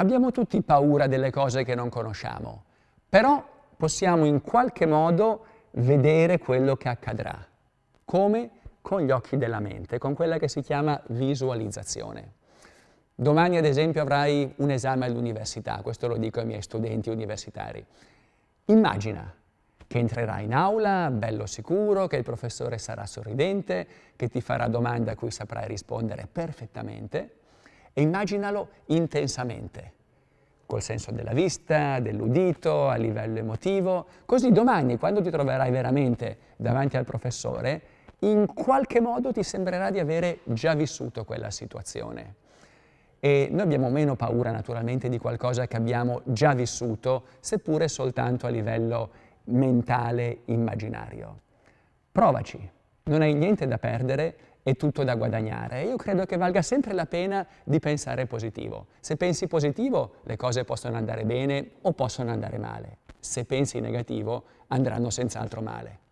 Abbiamo tutti paura delle cose che non conosciamo, però possiamo in qualche modo vedere quello che accadrà. Come? Con gli occhi della mente, con quella che si chiama visualizzazione. Domani, ad esempio, avrai un esame all'università, questo lo dico ai miei studenti universitari. Immagina che entrerai in aula, bello sicuro, che il professore sarà sorridente, che ti farà domande a cui saprai rispondere perfettamente e immaginalo intensamente, col senso della vista, dell'udito, a livello emotivo, così domani quando ti troverai veramente davanti al professore, in qualche modo ti sembrerà di avere già vissuto quella situazione. E noi abbiamo meno paura naturalmente di qualcosa che abbiamo già vissuto, seppure soltanto a livello mentale immaginario. Provaci non hai niente da perdere e tutto da guadagnare. Io credo che valga sempre la pena di pensare positivo. Se pensi positivo, le cose possono andare bene o possono andare male. Se pensi negativo, andranno senz'altro male.